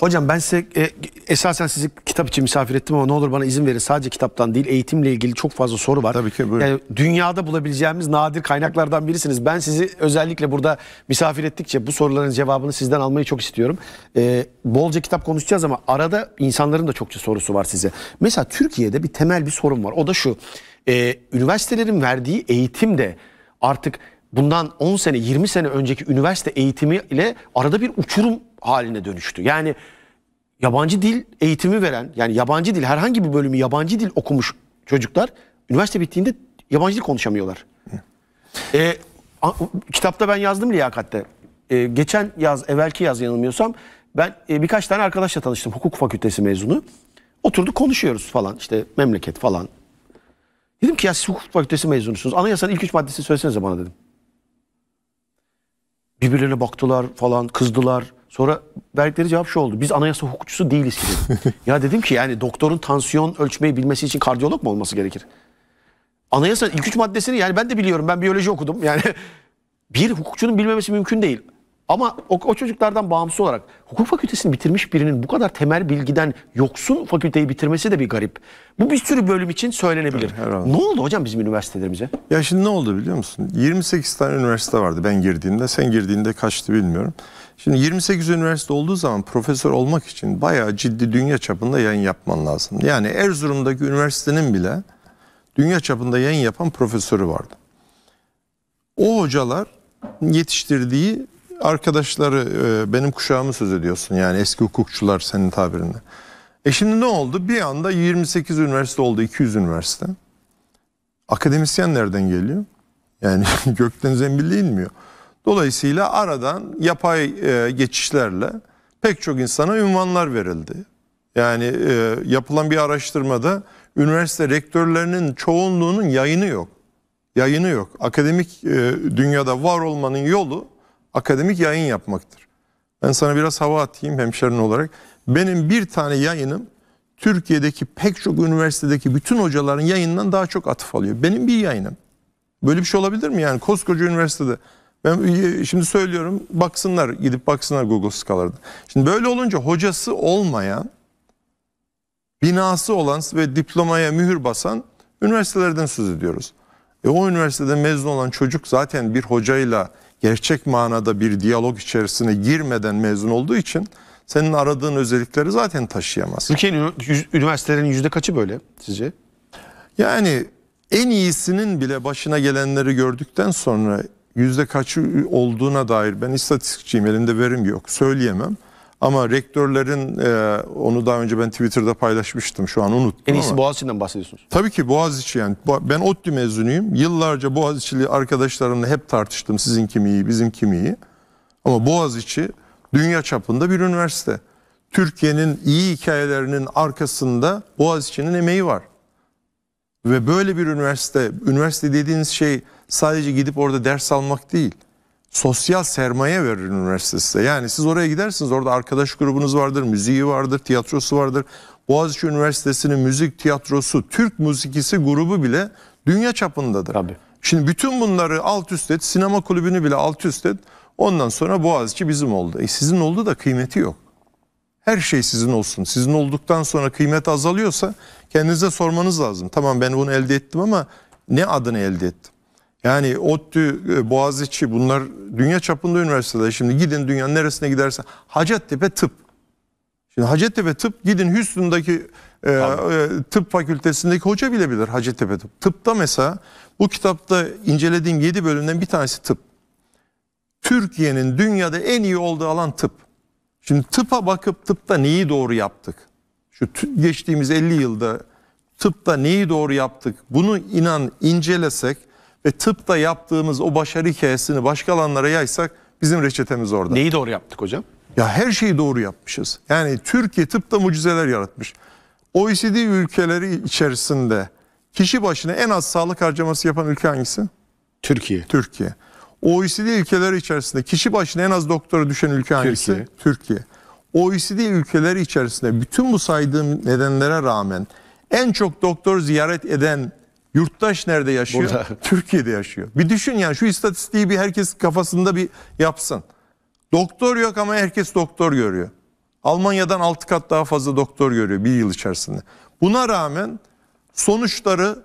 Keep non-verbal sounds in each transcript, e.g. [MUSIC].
Hocam ben size e, esasen sizi kitap için misafir ettim ama ne olur bana izin verin. Sadece kitaptan değil eğitimle ilgili çok fazla soru var. Tabii ki buyurun. Yani dünyada bulabileceğimiz nadir kaynaklardan birisiniz. Ben sizi özellikle burada misafir ettikçe bu soruların cevabını sizden almayı çok istiyorum. E, bolca kitap konuşacağız ama arada insanların da çokça sorusu var size. Mesela Türkiye'de bir temel bir sorun var. O da şu. E, üniversitelerin verdiği eğitim de artık bundan 10 sene 20 sene önceki üniversite eğitimi ile arada bir uçurum haline dönüştü. Yani yabancı dil eğitimi veren yani yabancı dil herhangi bir bölümü yabancı dil okumuş çocuklar üniversite bittiğinde yabancı dil konuşamıyorlar. E, a, kitapta ben yazdım liyakatte. E, geçen yaz evvelki yaz yanılmıyorsam ben e, birkaç tane arkadaşla tanıştım hukuk fakültesi mezunu. Oturduk konuşuyoruz falan işte memleket falan. Dedim ki ya siz hukuk fakültesi mezunusunuz. Anayasanın ilk üç maddesini söylesenize bana dedim. Birbirlerine baktılar falan kızdılar. Sonra verdikleri cevap şu oldu. Biz anayasa hukukçusu değiliz ki. [LAUGHS] ya dedim ki yani doktorun tansiyon ölçmeyi bilmesi için kardiyolog mu olması gerekir? Anayasa ilk üç maddesini yani ben de biliyorum. Ben biyoloji okudum. Yani [LAUGHS] bir hukukçunun bilmemesi mümkün değil. Ama o, o çocuklardan bağımsız olarak hukuk fakültesini bitirmiş birinin bu kadar temel bilgiden yoksun fakülteyi bitirmesi de bir garip. Bu bir sürü bölüm için söylenebilir. Tabii, ne oldu hocam bizim üniversitelerimize? Ya şimdi ne oldu biliyor musun? 28 tane üniversite vardı ben girdiğimde. Sen girdiğinde kaçtı bilmiyorum. Şimdi 28 üniversite olduğu zaman profesör olmak için bayağı ciddi dünya çapında yayın yapman lazım. Yani Erzurum'daki üniversitenin bile dünya çapında yayın yapan profesörü vardı. O hocalar yetiştirdiği arkadaşları e, benim kuşağımı söz ediyorsun yani eski hukukçular senin tabirinde. E şimdi ne oldu? Bir anda 28 üniversite oldu 200 üniversite. Akademisyen nereden geliyor? Yani [LAUGHS] gökten zembilli inmiyor. Dolayısıyla aradan yapay e, geçişlerle pek çok insana ünvanlar verildi. Yani e, yapılan bir araştırmada üniversite rektörlerinin çoğunluğunun yayını yok. Yayını yok. Akademik e, dünyada var olmanın yolu akademik yayın yapmaktır. Ben sana biraz hava atayım hemşerin olarak. Benim bir tane yayınım Türkiye'deki pek çok üniversitedeki bütün hocaların yayından daha çok atıf alıyor. Benim bir yayınım. Böyle bir şey olabilir mi yani koskoca üniversitede? Ben e, şimdi söylüyorum baksınlar gidip baksınlar Google Scholar'da. Şimdi böyle olunca hocası olmayan, binası olan ve diplomaya mühür basan üniversitelerden söz ediyoruz. E o üniversitede mezun olan çocuk zaten bir hocayla gerçek manada bir diyalog içerisine girmeden mezun olduğu için senin aradığın özellikleri zaten taşıyamaz. Türkiye'nin üniversitelerin yüzde kaçı böyle sizce? Yani en iyisinin bile başına gelenleri gördükten sonra yüzde kaçı olduğuna dair ben istatistikçiyim elinde verim yok söyleyemem. Ama rektörlerin e, onu daha önce ben Twitter'da paylaşmıştım şu an unuttum En iyisi ama. Boğaziçi'nden bahsediyorsunuz. Tabii ki Boğaziçi yani. Ben ODTÜ mezunuyum. Yıllarca Boğaziçi'li arkadaşlarımla hep tartıştım sizin kim iyi bizim kim iyi. Ama Boğaziçi dünya çapında bir üniversite. Türkiye'nin iyi hikayelerinin arkasında Boğaziçi'nin emeği var. Ve böyle bir üniversite, üniversite dediğiniz şey sadece gidip orada ders almak değil. Sosyal sermaye verir üniversite size. Yani siz oraya gidersiniz orada arkadaş grubunuz vardır, müziği vardır, tiyatrosu vardır. Boğaziçi Üniversitesi'nin müzik tiyatrosu, Türk müzikisi grubu bile dünya çapındadır. Tabii. Şimdi bütün bunları alt üst et, sinema kulübünü bile alt üst et. Ondan sonra Boğaziçi bizim oldu. E sizin oldu da kıymeti yok her şey sizin olsun. Sizin olduktan sonra kıymet azalıyorsa kendinize sormanız lazım. Tamam ben bunu elde ettim ama ne adını elde ettim? Yani ODTÜ, e, Boğaziçi bunlar dünya çapında üniversiteler. Şimdi gidin dünyanın neresine gidersen. Hacettepe Tıp. Şimdi Hacettepe Tıp gidin Houston'daki e, e, tıp fakültesindeki hoca bile bilir Hacettepe Tıp. Tıpta mesela bu kitapta incelediğim 7 bölümden bir tanesi tıp. Türkiye'nin dünyada en iyi olduğu alan tıp. Şimdi tıpa bakıp tıpta neyi doğru yaptık? Şu geçtiğimiz 50 yılda tıpta neyi doğru yaptık? Bunu inan incelesek ve tıpta yaptığımız o başarı hikayesini başka alanlara yaysak bizim reçetemiz orada. Neyi doğru yaptık hocam? Ya her şeyi doğru yapmışız. Yani Türkiye tıpta mucizeler yaratmış. OECD ülkeleri içerisinde kişi başına en az sağlık harcaması yapan ülke hangisi? Türkiye. Türkiye. OECD ülkeleri içerisinde kişi başına en az doktora düşen ülke hangisi? Türkiye. Türkiye. OECD ülkeleri içerisinde bütün bu saydığım nedenlere rağmen en çok doktor ziyaret eden yurttaş nerede yaşıyor? Burada. [LAUGHS] Türkiye'de yaşıyor. Bir düşün yani şu istatistiği bir herkes kafasında bir yapsın. Doktor yok ama herkes doktor görüyor. Almanya'dan 6 kat daha fazla doktor görüyor bir yıl içerisinde. Buna rağmen sonuçları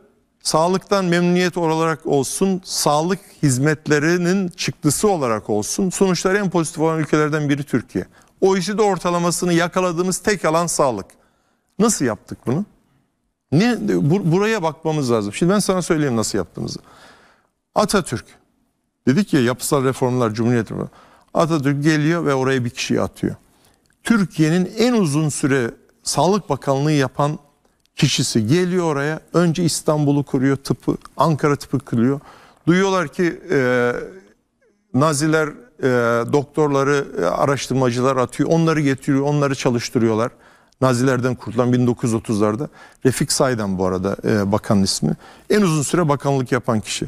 Sağlıktan memnuniyet olarak olsun, sağlık hizmetlerinin çıktısı olarak olsun. Sonuçları en pozitif olan ülkelerden biri Türkiye. O işi de ortalamasını yakaladığımız tek alan sağlık. Nasıl yaptık bunu? Ne, bur buraya bakmamız lazım. Şimdi ben sana söyleyeyim nasıl yaptığımızı. Atatürk. Dedik ya yapısal reformlar, cumhuriyet Atatürk geliyor ve oraya bir kişiyi atıyor. Türkiye'nin en uzun süre Sağlık Bakanlığı yapan kişisi geliyor oraya. Önce İstanbul'u kuruyor tıpı, Ankara tıpı kuruyor. Duyuyorlar ki e, Naziler e, doktorları, e, araştırmacılar atıyor. Onları getiriyor, onları çalıştırıyorlar. Nazilerden kurtulan 1930'larda. Refik Say'dan bu arada e, bakanın ismi. En uzun süre bakanlık yapan kişi.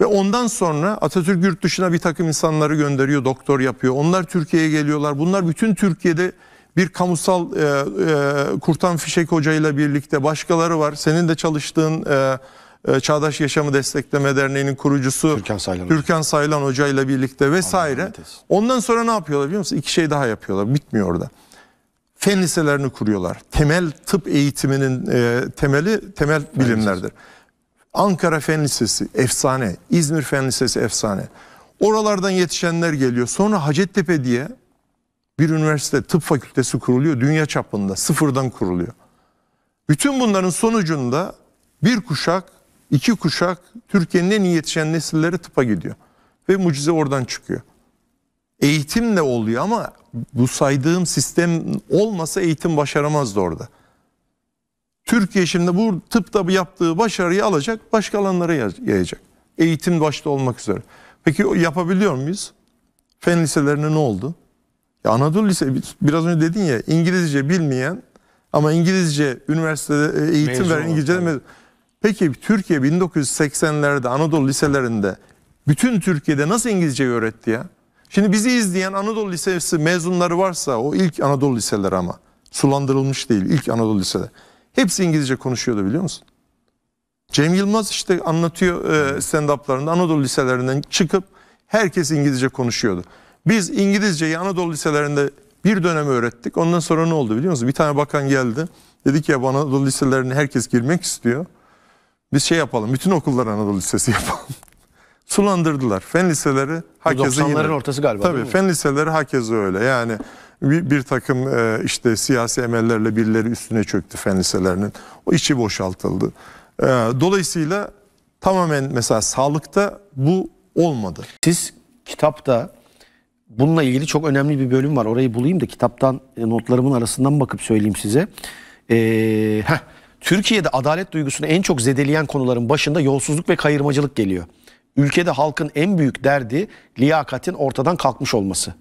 Ve ondan sonra Atatürk yurt dışına bir takım insanları gönderiyor, doktor yapıyor. Onlar Türkiye'ye geliyorlar. Bunlar bütün Türkiye'de bir kamusal e, e, Kurtan Fişek Hoca ile birlikte başkaları var. Senin de çalıştığın e, e Çağdaş Yaşamı Destekleme Derneği'nin kurucusu Türkan Saylan, Türkan Saylan Hoca ile birlikte vesaire. Ondan sonra ne yapıyorlar biliyor musun? İki şey daha yapıyorlar. Bitmiyor orada. Fen liselerini kuruyorlar. Temel tıp eğitiminin e, temeli temel bilimlerdir. Ankara Fen Lisesi efsane. İzmir Fen Lisesi efsane. Oralardan yetişenler geliyor. Sonra Hacettepe diye bir üniversite tıp fakültesi kuruluyor dünya çapında sıfırdan kuruluyor. Bütün bunların sonucunda bir kuşak, iki kuşak Türkiye'nin en iyi yetişen nesilleri tıpa gidiyor. Ve mucize oradan çıkıyor. Eğitim de oluyor ama bu saydığım sistem olmasa eğitim başaramazdı orada. Türkiye şimdi bu tıpta yaptığı başarıyı alacak, başka alanlara yayacak. Eğitim başta olmak üzere. Peki yapabiliyor muyuz? Fen liselerine ne oldu? Ya Anadolu Lise biraz önce dedin ya İngilizce bilmeyen ama İngilizce üniversitede e, eğitim mezun veren İngilizce mezun. Peki Türkiye 1980'lerde Anadolu liselerinde bütün Türkiye'de nasıl İngilizce öğretti ya? Şimdi bizi izleyen Anadolu Lisesi mezunları varsa o ilk Anadolu liseleri ama sulandırılmış değil ilk Anadolu liseleri. Hepsi İngilizce konuşuyordu biliyor musun? Cem Yılmaz işte anlatıyor e, stand-up'larında Anadolu liselerinden çıkıp herkes İngilizce konuşuyordu. Biz İngilizceyi Anadolu liselerinde bir dönem öğrettik. Ondan sonra ne oldu biliyor musunuz? Bir tane bakan geldi. Dedi ki ya bu Anadolu liselerine herkes girmek istiyor. Biz şey yapalım. Bütün okullar Anadolu Lisesi [LAUGHS] yapalım. Sulandırdılar. Fen liseleri herkese yine. ortası galiba. Tabii fen liseleri herkesi öyle. Yani bir, bir takım e, işte siyasi emellerle birileri üstüne çöktü fen liselerinin. O içi boşaltıldı. E, dolayısıyla tamamen mesela sağlıkta bu olmadı. Siz kitapta bununla ilgili çok önemli bir bölüm var. Orayı bulayım da kitaptan e, notlarımın arasından bakıp söyleyeyim size. E, heh, Türkiye'de adalet duygusunu en çok zedeleyen konuların başında yolsuzluk ve kayırmacılık geliyor. Ülkede halkın en büyük derdi liyakatin ortadan kalkmış olması.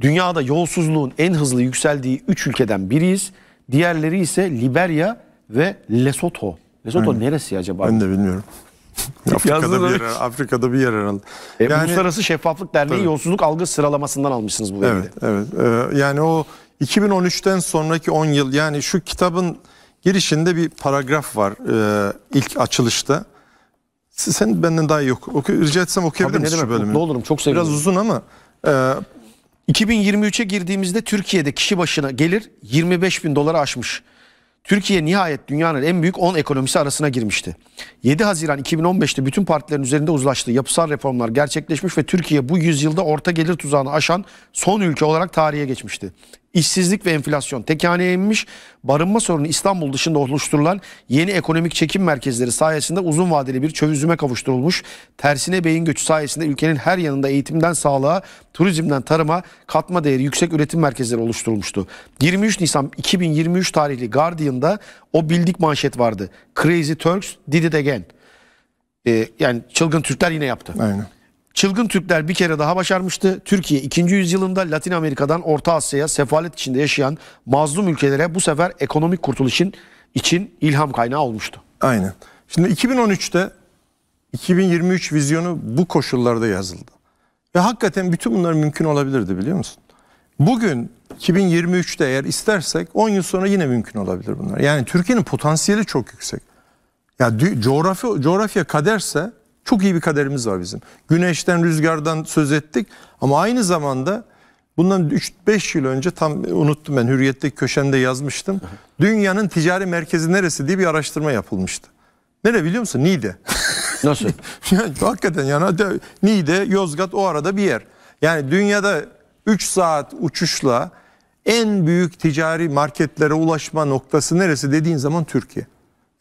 Dünyada yolsuzluğun en hızlı yükseldiği 3 ülkeden biriyiz. Diğerleri ise Liberya ve Lesotho. Lesotho Aynen. neresi acaba? Ben de bilmiyorum. Afrika'da bir yer, Afrika'da bir yer herhalde. E, yani, Uluslararası Şeffaflık Derneği tabii. yolsuzluk algı sıralamasından almışsınız bu Evet, evet. Ee, yani o 2013'ten sonraki 10 yıl yani şu kitabın girişinde bir paragraf var ee, ilk açılışta. Sen benden daha yok. oku rica etsem okuyabilir misin şu bölümü? Ne olurum çok sevinirim. Biraz uzun ama e, 2023'e girdiğimizde Türkiye'de kişi başına gelir 25 bin dolara aşmış. Türkiye nihayet dünyanın en büyük 10 ekonomisi arasına girmişti. 7 Haziran 2015'te bütün partilerin üzerinde uzlaştığı yapısal reformlar gerçekleşmiş ve Türkiye bu yüzyılda orta gelir tuzağını aşan son ülke olarak tarihe geçmişti. İşsizlik ve enflasyon tekaneye inmiş. Barınma sorunu İstanbul dışında oluşturulan yeni ekonomik çekim merkezleri sayesinde uzun vadeli bir çözüme kavuşturulmuş. Tersine beyin göçü sayesinde ülkenin her yanında eğitimden sağlığa, turizmden tarıma katma değeri yüksek üretim merkezleri oluşturulmuştu. 23 Nisan 2023 tarihli Guardian'da o bildik manşet vardı. Crazy Turks did it again. Ee, yani çılgın Türkler yine yaptı. Aynen. Çılgın Türkler bir kere daha başarmıştı. Türkiye 2. yüzyılında Latin Amerika'dan Orta Asya'ya sefalet içinde yaşayan mazlum ülkelere bu sefer ekonomik kurtuluşun için ilham kaynağı olmuştu. Aynen. Şimdi 2013'te 2023 vizyonu bu koşullarda yazıldı. Ve hakikaten bütün bunlar mümkün olabilirdi biliyor musun? Bugün 2023'te eğer istersek 10 yıl sonra yine mümkün olabilir bunlar. Yani Türkiye'nin potansiyeli çok yüksek. Ya coğrafya coğrafya kaderse çok iyi bir kaderimiz var bizim. Güneşten, rüzgardan söz ettik ama aynı zamanda bundan 3-5 yıl önce tam unuttum ben hürriyetteki köşende yazmıştım. Dünyanın ticari merkezi neresi diye bir araştırma yapılmıştı. Nere biliyor musun? Niğde. [LAUGHS] Nasıl? [LAUGHS] yani, hakikaten yani Niğde, Yozgat o arada bir yer. Yani dünyada 3 saat uçuşla en büyük ticari marketlere ulaşma noktası neresi dediğin zaman Türkiye.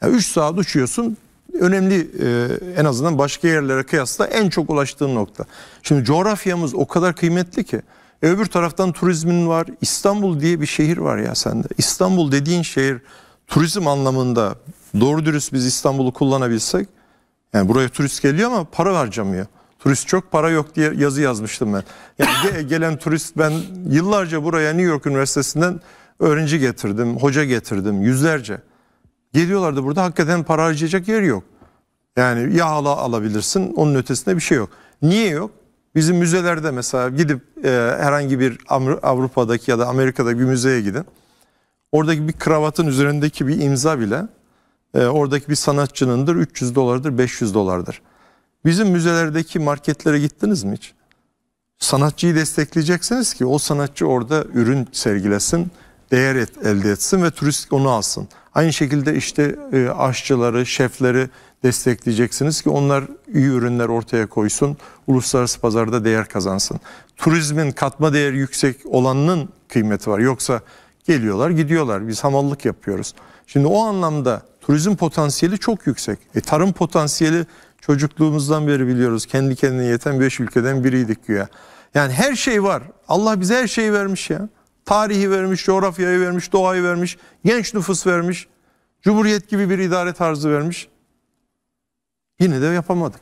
Yani saat uçuyorsun önemli e, en azından başka yerlere kıyasla en çok ulaştığı nokta. Şimdi coğrafyamız o kadar kıymetli ki. E öbür taraftan turizmin var. İstanbul diye bir şehir var ya sende. İstanbul dediğin şehir turizm anlamında doğru dürüst biz İstanbul'u kullanabilsek. Yani buraya turist geliyor ama para harcamıyor. Turist çok para yok diye yazı yazmıştım ben. Yani [COUGHS] gelen turist ben yıllarca buraya New York Üniversitesi'nden öğrenci getirdim, hoca getirdim yüzlerce. Geliyorlardı burada hakikaten para harcayacak yer yok. Yani ya hala alabilirsin onun ötesinde bir şey yok. Niye yok? Bizim müzelerde mesela gidip e, herhangi bir Avrupa'daki ya da Amerika'da bir müzeye gidin. Oradaki bir kravatın üzerindeki bir imza bile e, oradaki bir sanatçınındır 300 dolardır 500 dolardır. Bizim müzelerdeki marketlere gittiniz mi hiç? Sanatçıyı destekleyeceksiniz ki o sanatçı orada ürün sergilesin değer et, elde etsin ve turist onu alsın. Aynı şekilde işte e, aşçıları, şefleri destekleyeceksiniz ki onlar iyi ürünler ortaya koysun, uluslararası pazarda değer kazansın. Turizmin katma değeri yüksek olanının kıymeti var. Yoksa geliyorlar, gidiyorlar. Biz hamallık yapıyoruz. Şimdi o anlamda turizm potansiyeli çok yüksek. E, tarım potansiyeli çocukluğumuzdan beri biliyoruz. Kendi kendine yeten 5 ülkeden biriydik güya. Yani her şey var. Allah bize her şeyi vermiş ya. Tarihi vermiş, coğrafyayı vermiş, doğayı vermiş, genç nüfus vermiş, cumhuriyet gibi bir idare tarzı vermiş. Yine de yapamadık.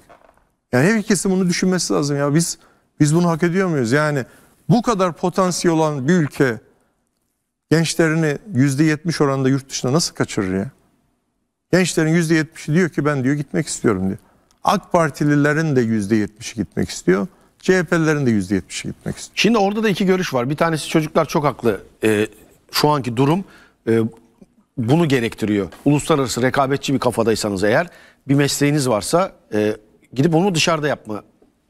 Yani her kesim bunu düşünmesi lazım ya biz biz bunu hak ediyor muyuz? Yani bu kadar potansiyel olan bir ülke gençlerini yüzde yetmiş oranda yurt dışına nasıl kaçırır ya? Gençlerin yüzde yetmişi diyor ki ben diyor gitmek istiyorum diyor. AK Partililerin de yüzde yetmişi gitmek istiyor. CHP'lilerin de %70'i gitmek istiyor. Şimdi orada da iki görüş var. Bir tanesi çocuklar çok haklı. E, şu anki durum e, bunu gerektiriyor. Uluslararası rekabetçi bir kafadaysanız eğer bir mesleğiniz varsa e, gidip onu dışarıda yapma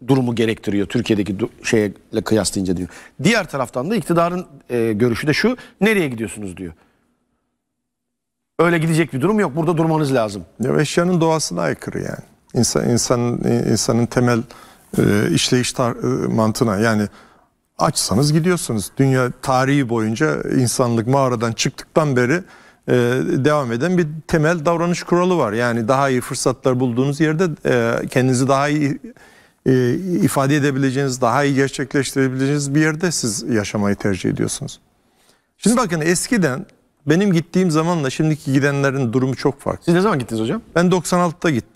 durumu gerektiriyor Türkiye'deki du şeye kıyaslayınca diyor. Diğer taraftan da iktidarın e, görüşü de şu nereye gidiyorsunuz diyor. Öyle gidecek bir durum yok burada durmanız lazım. Ya eşyanın doğasına aykırı yani. İnsan, insan, insanın temel e, işleyiş tar- e, mantığına yani açsanız gidiyorsunuz. Dünya tarihi boyunca insanlık mağaradan çıktıktan beri e, devam eden bir temel davranış kuralı var. Yani daha iyi fırsatlar bulduğunuz yerde e, kendinizi daha iyi e, ifade edebileceğiniz, daha iyi gerçekleştirebileceğiniz bir yerde siz yaşamayı tercih ediyorsunuz. Şimdi bakın eskiden benim gittiğim zamanla şimdiki gidenlerin durumu çok farklı. Siz ne zaman gittiniz hocam? Ben 96'da gittim.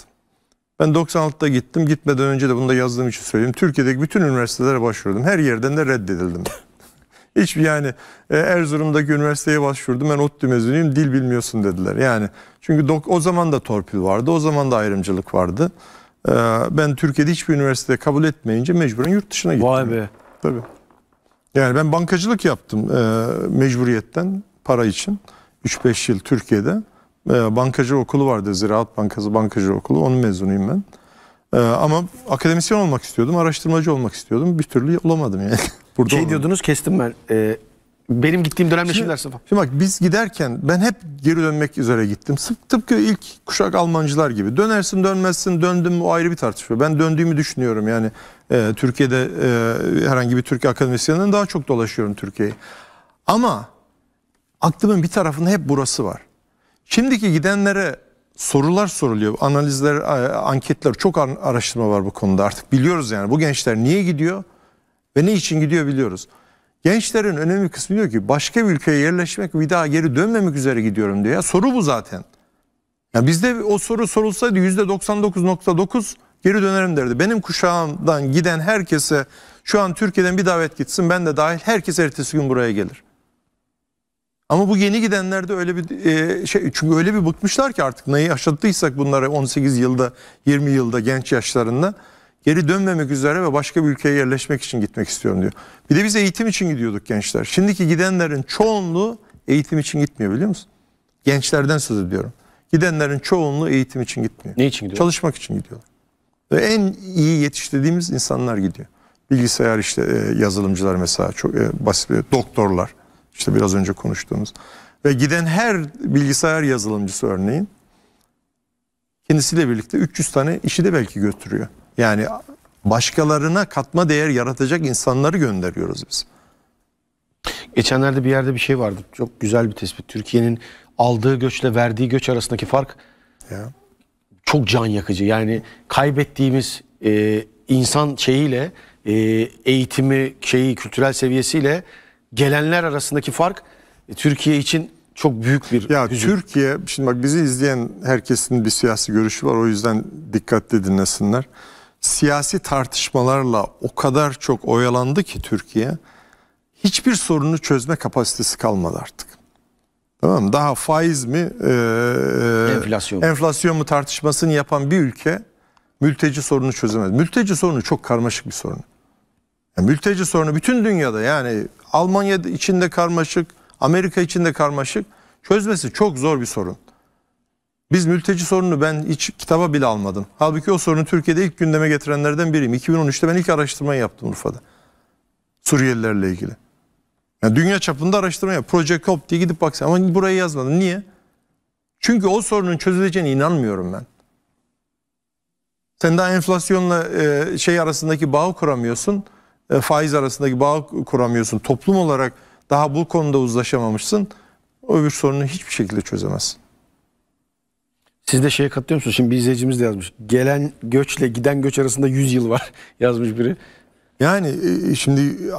Ben 96'da gittim. Gitmeden önce de bunu da yazdığım için söyleyeyim. Türkiye'deki bütün üniversitelere başvurdum. Her yerden de reddedildim. [LAUGHS] Hiç yani e, Erzurum'daki üniversiteye başvurdum. Ben ODTÜ mezunuyum. Dil bilmiyorsun dediler. Yani çünkü o zaman da torpil vardı. O zaman da ayrımcılık vardı. E, ben Türkiye'de hiçbir üniversiteye kabul etmeyince mecburen yurt dışına gittim. Vay be. Tabii. Yani ben bankacılık yaptım e, mecburiyetten para için. 3-5 yıl Türkiye'de. Ee, bankacı okulu vardı. Ziraat Bankası Bankacı Okulu. Onun mezunuyum ben. Ee, ama akademisyen olmak istiyordum, araştırmacı olmak istiyordum. Bir türlü olamadım yani. [LAUGHS] Burada şey olmadım. diyordunuz kestim ben. Ee, benim gittiğim dönemde şimdi, şeyler sınıfa. Şimdi bak biz giderken ben hep geri dönmek üzere gittim. Tıpkı ilk kuşak Almancılar gibi. Dönersin dönmezsin döndüm o ayrı bir tartışma. Ben döndüğümü düşünüyorum yani. E, Türkiye'de e, herhangi bir Türkiye akademisyeninin daha çok dolaşıyorum Türkiye'yi. Ama aklımın bir tarafında hep burası var. Şimdiki gidenlere sorular soruluyor. Analizler, e, anketler, çok araştırma var bu konuda artık. Biliyoruz yani bu gençler niye gidiyor ve ne için gidiyor biliyoruz. Gençlerin önemli kısmı diyor ki başka bir ülkeye yerleşmek bir daha geri dönmemek üzere gidiyorum diyor. Ya, soru bu zaten. Ya bizde o soru sorulsaydı yüzde %99.9 geri dönerim derdi. Benim kuşağımdan giden herkese şu an Türkiye'den bir davet gitsin ben de dahil herkes ertesi gün buraya gelir. Ama bu yeni gidenler de öyle bir e, şey çünkü öyle bir bıkmışlar ki artık neyi yaşattıysak bunları 18 yılda 20 yılda genç yaşlarında geri dönmemek üzere ve başka bir ülkeye yerleşmek için gitmek istiyorum diyor. Bir de biz eğitim için gidiyorduk gençler. Şimdiki gidenlerin çoğunluğu eğitim için gitmiyor biliyor musun? Gençlerden söz ediyorum. Gidenlerin çoğunluğu eğitim için gitmiyor. Ne için gidiyor? Çalışmak için gidiyorlar. Ve en iyi yetiştirdiğimiz insanlar gidiyor. Bilgisayar işte e, yazılımcılar mesela çok e, basit bir doktorlar işte biraz önce konuştuğumuz. Ve giden her bilgisayar yazılımcısı örneğin kendisiyle birlikte 300 tane işi de belki götürüyor. Yani başkalarına katma değer yaratacak insanları gönderiyoruz biz. Geçenlerde bir yerde bir şey vardı. Çok güzel bir tespit. Türkiye'nin aldığı göçle verdiği göç arasındaki fark ya. çok can yakıcı. Yani kaybettiğimiz e, insan şeyiyle, e, eğitimi, şeyi, kültürel seviyesiyle gelenler arasındaki fark e, Türkiye için çok büyük bir Ya hüzün. Türkiye şimdi bak bizi izleyen herkesin bir siyasi görüşü var o yüzden dikkatli dinlesinler. Siyasi tartışmalarla o kadar çok oyalandı ki Türkiye hiçbir sorunu çözme kapasitesi kalmadı artık. Tamam mı? Daha faiz mi e, e enflasyon. enflasyon mu tartışmasını yapan bir ülke mülteci sorunu çözemez. Mülteci sorunu çok karmaşık bir sorun. Yani mülteci sorunu bütün dünyada yani Almanya içinde karmaşık, Amerika içinde karmaşık. Çözmesi çok zor bir sorun. Biz mülteci sorununu ben hiç kitaba bile almadım. Halbuki o sorunu Türkiye'de ilk gündeme getirenlerden biriyim. 2013'te ben ilk araştırmayı yaptım Urfa'da. Suriyelilerle ilgili. Yani dünya çapında araştırma yap. Project Hope diye gidip baksana. Ama burayı yazmadım. Niye? Çünkü o sorunun çözüleceğine inanmıyorum ben. Sen daha enflasyonla e, şey arasındaki bağı kuramıyorsun. E, faiz arasındaki bağ kuramıyorsun. Toplum olarak daha bu konuda uzlaşamamışsın. Öbür sorunu hiçbir şekilde çözemezsin. Siz de şeye katılıyor musunuz? Şimdi bir izleyicimiz de yazmış. Gelen göçle giden göç arasında 100 yıl var [LAUGHS] yazmış biri. Yani e, şimdi e,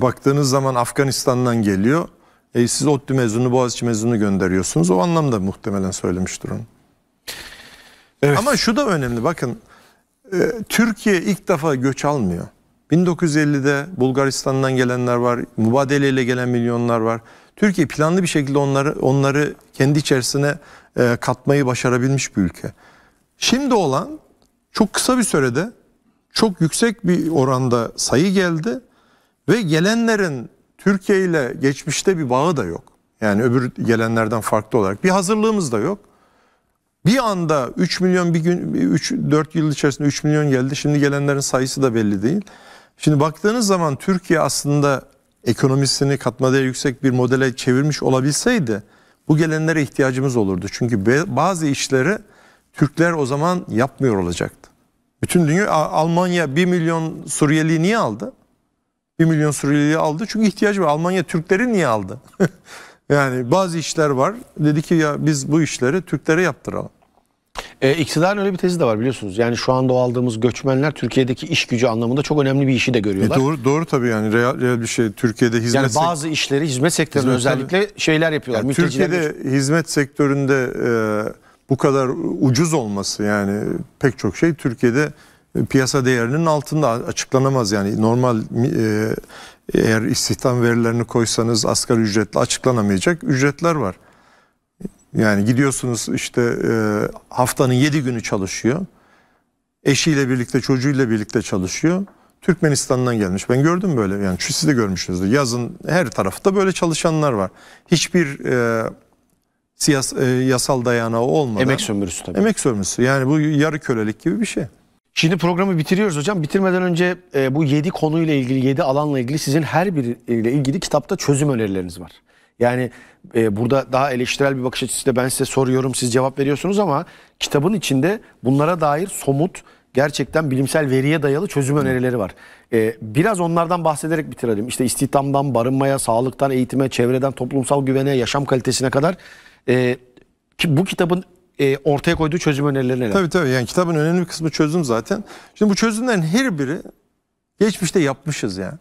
baktığınız zaman Afganistan'dan geliyor. E, siz ODTÜ mezunu, Boğaziçi mezunu gönderiyorsunuz. O anlamda muhtemelen söylemiştir onu. Evet. Ama şu da önemli bakın. Türkiye ilk defa göç almıyor. 1950'de Bulgaristan'dan gelenler var, mübadeleyle gelen milyonlar var. Türkiye planlı bir şekilde onları onları kendi içerisine e, katmayı başarabilmiş bir ülke. Şimdi olan çok kısa bir sürede çok yüksek bir oranda sayı geldi ve gelenlerin Türkiye ile geçmişte bir bağı da yok. Yani öbür gelenlerden farklı olarak bir hazırlığımız da yok. Bir anda 3 milyon bir gün 3 4 yıl içerisinde 3 milyon geldi. Şimdi gelenlerin sayısı da belli değil. Şimdi baktığınız zaman Türkiye aslında ekonomisini katma değer yüksek bir modele çevirmiş olabilseydi bu gelenlere ihtiyacımız olurdu. Çünkü bazı işleri Türkler o zaman yapmıyor olacaktı. Bütün dünya Almanya 1 milyon Suriyeli niye aldı? 1 milyon Suriyeliyi aldı çünkü ihtiyacı var. Almanya Türkleri niye aldı? [LAUGHS] yani bazı işler var. Dedi ki ya biz bu işleri Türklere yaptıralım. E, iktidarın öyle bir tezi de var biliyorsunuz. Yani şu anda o aldığımız göçmenler Türkiye'deki iş gücü anlamında çok önemli bir işi de görüyorlar. E doğru doğru tabii yani real, real bir şey Türkiye'de hizmet Yani bazı işleri hizmet sektöründe hizmet, özellikle tabii. şeyler yapıyorlar. Yani Türkiye'de göç- hizmet sektöründe e, bu kadar ucuz olması yani pek çok şey Türkiye'de e, piyasa değerinin altında açıklanamaz yani normal e, eğer istihdam verilerini koysanız asgari ücretle açıklanamayacak ücretler var. Yani gidiyorsunuz işte e, haftanın 7 günü çalışıyor. Eşiyle birlikte çocuğuyla birlikte çalışıyor. Türkmenistan'dan gelmiş. Ben gördüm böyle yani siz de görmüşsünüzdür. Yazın her tarafta böyle çalışanlar var. Hiçbir e, siyas, e, yasal dayanağı olmadan. Emek sömürüsü tabii. Emek sömürüsü yani bu yarı kölelik gibi bir şey. Şimdi programı bitiriyoruz hocam. Bitirmeden önce e, bu 7 konuyla ilgili, 7 alanla ilgili sizin her biriyle ilgili kitapta çözüm önerileriniz var. Yani e, burada daha eleştirel bir bakış açısıyla ben size soruyorum, siz cevap veriyorsunuz ama kitabın içinde bunlara dair somut, gerçekten bilimsel veriye dayalı çözüm önerileri var. E, biraz onlardan bahsederek bitirelim. İşte istihdamdan, barınmaya, sağlıktan, eğitime, çevreden, toplumsal güvene, yaşam kalitesine kadar e, ki bu kitabın e, ortaya koyduğu çözüm önerileri neler? Tabii tabii yani kitabın önemli bir kısmı çözüm zaten. Şimdi bu çözümlerin her biri geçmişte yapmışız yani.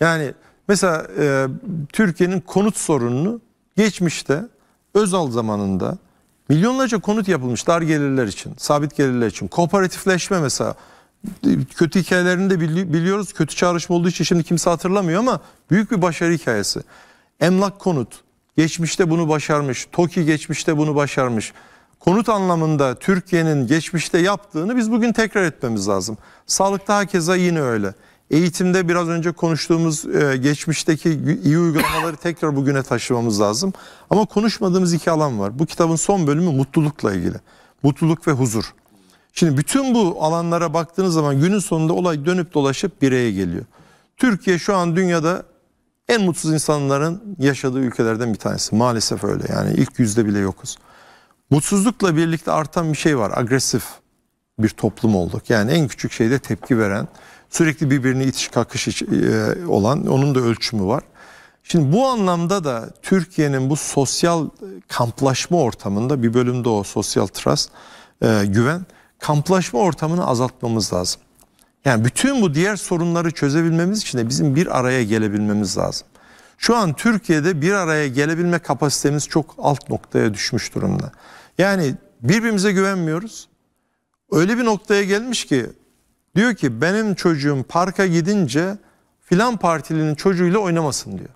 Yani Mesela e, Türkiye'nin konut sorununu geçmişte Özal zamanında milyonlarca konut yapılmış dar gelirler için, sabit gelirler için. Kooperatifleşme mesela kötü hikayelerini de biliyoruz. Kötü çağrışma olduğu için şimdi kimse hatırlamıyor ama büyük bir başarı hikayesi. Emlak konut geçmişte bunu başarmış. TOKİ geçmişte bunu başarmış. Konut anlamında Türkiye'nin geçmişte yaptığını biz bugün tekrar etmemiz lazım. Sağlıkta hakeza yine öyle. Eğitimde biraz önce konuştuğumuz e, geçmişteki iyi uygulamaları [COUGHS] tekrar bugüne taşımamız lazım. Ama konuşmadığımız iki alan var. Bu kitabın son bölümü mutlulukla ilgili. Mutluluk ve huzur. Şimdi bütün bu alanlara baktığınız zaman günün sonunda olay dönüp dolaşıp bireye geliyor. Türkiye şu an dünyada en mutsuz insanların yaşadığı ülkelerden bir tanesi. Maalesef öyle yani ilk yüzde bile yokuz. Mutsuzlukla birlikte artan bir şey var. Agresif bir toplum olduk. Yani en küçük şeyde tepki veren, Sürekli birbirine itiş kakış e, olan onun da ölçümü var. Şimdi bu anlamda da Türkiye'nin bu sosyal kamplaşma ortamında bir bölümde o sosyal trust, e, güven kamplaşma ortamını azaltmamız lazım. Yani bütün bu diğer sorunları çözebilmemiz için de bizim bir araya gelebilmemiz lazım. Şu an Türkiye'de bir araya gelebilme kapasitemiz çok alt noktaya düşmüş durumda. Yani birbirimize güvenmiyoruz. Öyle bir noktaya gelmiş ki Diyor ki benim çocuğum parka gidince filan partilinin çocuğuyla oynamasın diyor.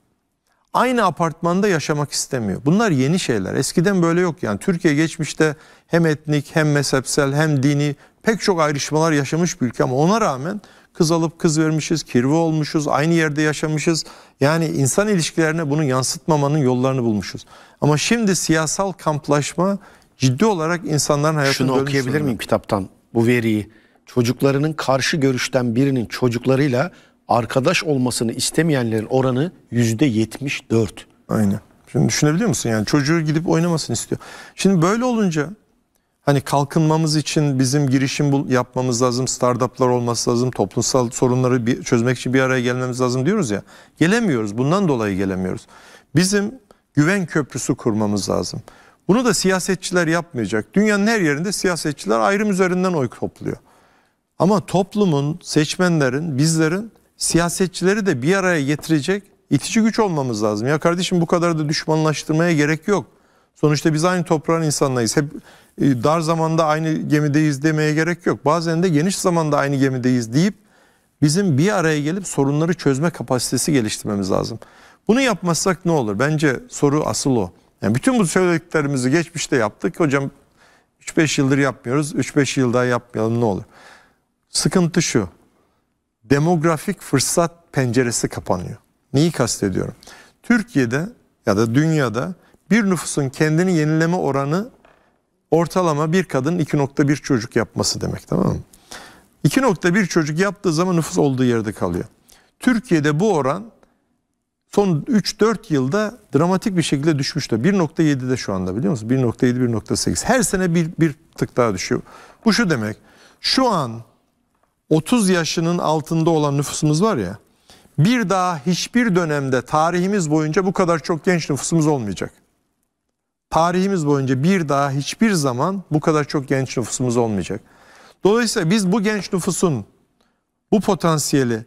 Aynı apartmanda yaşamak istemiyor. Bunlar yeni şeyler. Eskiden böyle yok yani. Türkiye geçmişte hem etnik hem mezhepsel hem dini pek çok ayrışmalar yaşamış bir ülke ama ona rağmen kız alıp kız vermişiz, kirve olmuşuz, aynı yerde yaşamışız. Yani insan ilişkilerine bunu yansıtmamanın yollarını bulmuşuz. Ama şimdi siyasal kamplaşma ciddi olarak insanların hayatını Şunu okuyabilir miyim kitaptan bu veriyi? çocuklarının karşı görüşten birinin çocuklarıyla arkadaş olmasını istemeyenlerin oranı yüzde yetmiş dört. Aynen. Şimdi düşünebiliyor musun? Yani çocuğu gidip oynamasını istiyor. Şimdi böyle olunca hani kalkınmamız için bizim girişim yapmamız lazım, startuplar olması lazım, toplumsal sorunları bir, çözmek için bir araya gelmemiz lazım diyoruz ya. Gelemiyoruz. Bundan dolayı gelemiyoruz. Bizim güven köprüsü kurmamız lazım. Bunu da siyasetçiler yapmayacak. Dünyanın her yerinde siyasetçiler ayrım üzerinden oy topluyor. Ama toplumun, seçmenlerin, bizlerin siyasetçileri de bir araya getirecek itici güç olmamız lazım. Ya kardeşim bu kadar da düşmanlaştırmaya gerek yok. Sonuçta biz aynı toprağın insanlarıyız. Hep e, dar zamanda aynı gemideyiz demeye gerek yok. Bazen de geniş zamanda aynı gemideyiz deyip bizim bir araya gelip sorunları çözme kapasitesi geliştirmemiz lazım. Bunu yapmazsak ne olur? Bence soru asıl o. Yani bütün bu söylediklerimizi geçmişte yaptık. Hocam 3-5 yıldır yapmıyoruz. 3-5 yıl daha yapmayalım ne olur? Sıkıntı şu. Demografik fırsat penceresi kapanıyor. Neyi kastediyorum? Türkiye'de ya da dünyada bir nüfusun kendini yenileme oranı ortalama bir kadın 2.1 çocuk yapması demek tamam mı? 2.1 çocuk yaptığı zaman nüfus olduğu yerde kalıyor. Türkiye'de bu oran son 3-4 yılda dramatik bir şekilde düşmüştü. 1.7'de şu anda biliyor musunuz? 1.7, 1.8. Her sene bir, bir tık daha düşüyor. Bu şu demek. Şu an 30 yaşının altında olan nüfusumuz var ya bir daha hiçbir dönemde tarihimiz boyunca bu kadar çok genç nüfusumuz olmayacak. Tarihimiz boyunca bir daha hiçbir zaman bu kadar çok genç nüfusumuz olmayacak. Dolayısıyla biz bu genç nüfusun bu potansiyeli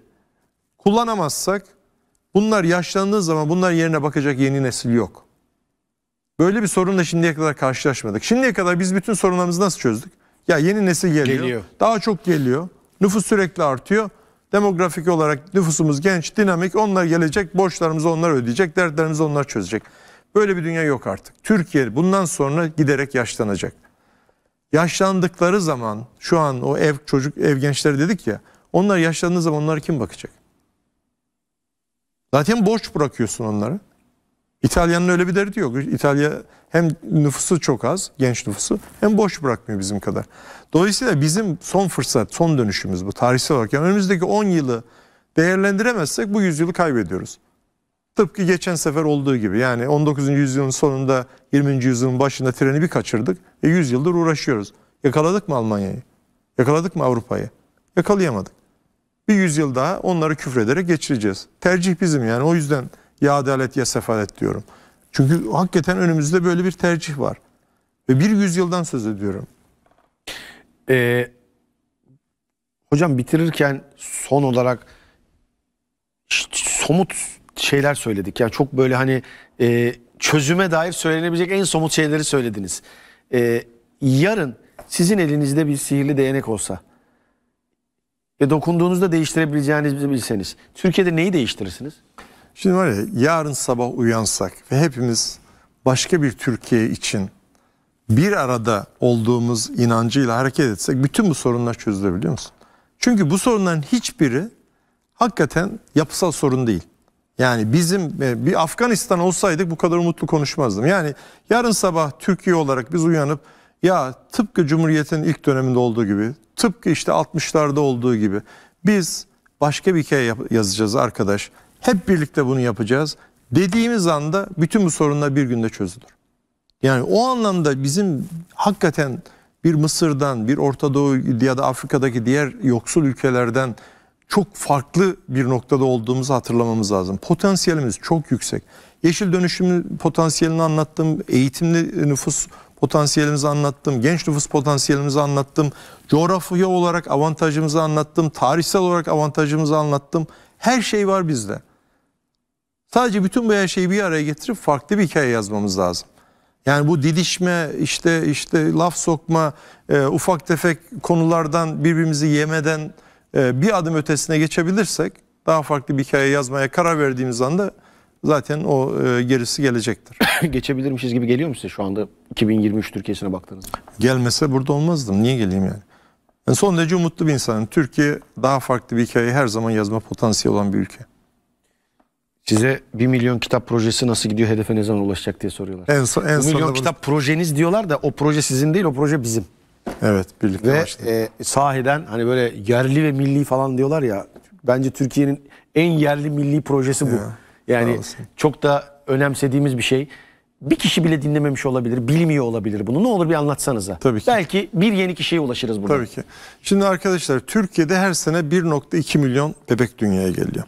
kullanamazsak bunlar yaşlandığı zaman bunlar yerine bakacak yeni nesil yok. Böyle bir sorunla şimdiye kadar karşılaşmadık. Şimdiye kadar biz bütün sorunlarımızı nasıl çözdük? Ya yeni nesil geliyor. geliyor. Daha çok geliyor. Nüfus sürekli artıyor. Demografik olarak nüfusumuz genç, dinamik. Onlar gelecek, borçlarımızı onlar ödeyecek, dertlerimizi onlar çözecek. Böyle bir dünya yok artık. Türkiye bundan sonra giderek yaşlanacak. Yaşlandıkları zaman şu an o ev çocuk ev gençleri dedik ya. Onlar yaşlandığı zaman onlara kim bakacak? Zaten borç bırakıyorsun onlara. İtalya'nın öyle bir derdi yok. İtalya hem nüfusu çok az, genç nüfusu hem boş bırakmıyor bizim kadar. Dolayısıyla bizim son fırsat, son dönüşümüz bu tarihsel olarak. Yani önümüzdeki 10 yılı değerlendiremezsek bu yüzyılı kaybediyoruz. Tıpkı geçen sefer olduğu gibi yani 19. yüzyılın sonunda 20. yüzyılın başında treni bir kaçırdık. E 100 yıldır uğraşıyoruz. Yakaladık mı Almanya'yı? Yakaladık mı Avrupa'yı? Yakalayamadık. Bir yüzyıl daha onları küfrederek geçireceğiz. Tercih bizim yani o yüzden ya adalet ya sefalet diyorum. Çünkü hakikaten önümüzde böyle bir tercih var. Ve bir yüzyıldan söz ediyorum. Ee, hocam bitirirken son olarak somut şeyler söyledik. Yani çok böyle hani e, çözüme dair söylenebilecek en somut şeyleri söylediniz. E, yarın sizin elinizde bir sihirli değnek olsa ve dokunduğunuzda değiştirebileceğinizi bilseniz Türkiye'de neyi değiştirirsiniz? Şimdi var ya yarın sabah uyansak ve hepimiz başka bir Türkiye için bir arada olduğumuz inancıyla hareket etsek bütün bu sorunlar çözülebiliyor musun? Çünkü bu sorunların hiçbiri hakikaten yapısal sorun değil. Yani bizim e, bir Afganistan olsaydık bu kadar umutlu konuşmazdım. Yani yarın sabah Türkiye olarak biz uyanıp ya tıpkı Cumhuriyet'in ilk döneminde olduğu gibi, tıpkı işte 60'larda olduğu gibi biz başka bir hikaye yazacağız arkadaş. Hep birlikte bunu yapacağız dediğimiz anda bütün bu sorunlar bir günde çözülür. Yani o anlamda bizim hakikaten bir Mısır'dan, bir Orta Doğu ya da Afrika'daki diğer yoksul ülkelerden çok farklı bir noktada olduğumuzu hatırlamamız lazım. Potansiyelimiz çok yüksek. Yeşil dönüşüm potansiyelini anlattım, eğitimli nüfus potansiyelimizi anlattım, genç nüfus potansiyelimizi anlattım, coğrafya olarak avantajımızı anlattım, tarihsel olarak avantajımızı anlattım. Her şey var bizde. Sadece bütün bu her şeyi bir araya getirip farklı bir hikaye yazmamız lazım. Yani bu didişme, işte işte laf sokma, e, ufak tefek konulardan birbirimizi yemeden e, bir adım ötesine geçebilirsek daha farklı bir hikaye yazmaya karar verdiğimiz anda zaten o e, gerisi gelecektir. [COUGHS] Geçebilirmişiz gibi geliyor mu size şu anda 2023 Türkiye'sine baktığınızda? Gelmese burada olmazdım. Niye geleyim yani? Ben son derece umutlu bir insanım. Türkiye daha farklı bir hikayeyi her zaman yazma potansiyeli olan bir ülke. Size 1 milyon kitap projesi nasıl gidiyor, hedefe ne zaman ulaşacak diye soruyorlar. En son, en 1 milyon kitap projeniz diyorlar da o proje sizin değil, o proje bizim. Evet, birlikte Ve e, sahiden hani böyle yerli ve milli falan diyorlar ya, bence Türkiye'nin en yerli milli projesi bu. Ya, yani çok da önemsediğimiz bir şey. Bir kişi bile dinlememiş olabilir, bilmiyor olabilir bunu. Ne olur bir anlatsanıza. Tabii ki. Belki bir yeni kişiye ulaşırız burada. Tabii ki. Şimdi arkadaşlar Türkiye'de her sene 1.2 milyon bebek dünyaya geliyor.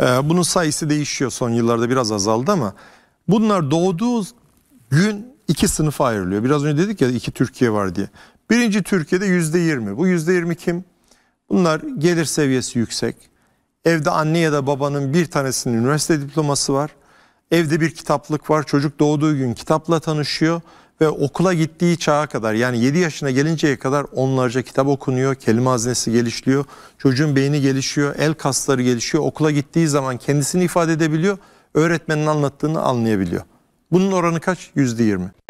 Ee, bunun sayısı değişiyor son yıllarda biraz azaldı ama bunlar doğduğu gün iki sınıfa ayrılıyor. Biraz önce dedik ya iki Türkiye var diye. Birinci Türkiye'de yüzde yirmi. Bu yüzde yirmi kim? Bunlar gelir seviyesi yüksek. Evde anne ya da babanın bir tanesinin üniversite diploması var. Evde bir kitaplık var. Çocuk doğduğu gün kitapla tanışıyor ve okula gittiği çağa kadar yani 7 yaşına gelinceye kadar onlarca kitap okunuyor, kelime haznesi gelişliyor, çocuğun beyni gelişiyor, el kasları gelişiyor. Okula gittiği zaman kendisini ifade edebiliyor, öğretmenin anlattığını anlayabiliyor. Bunun oranı kaç? %20.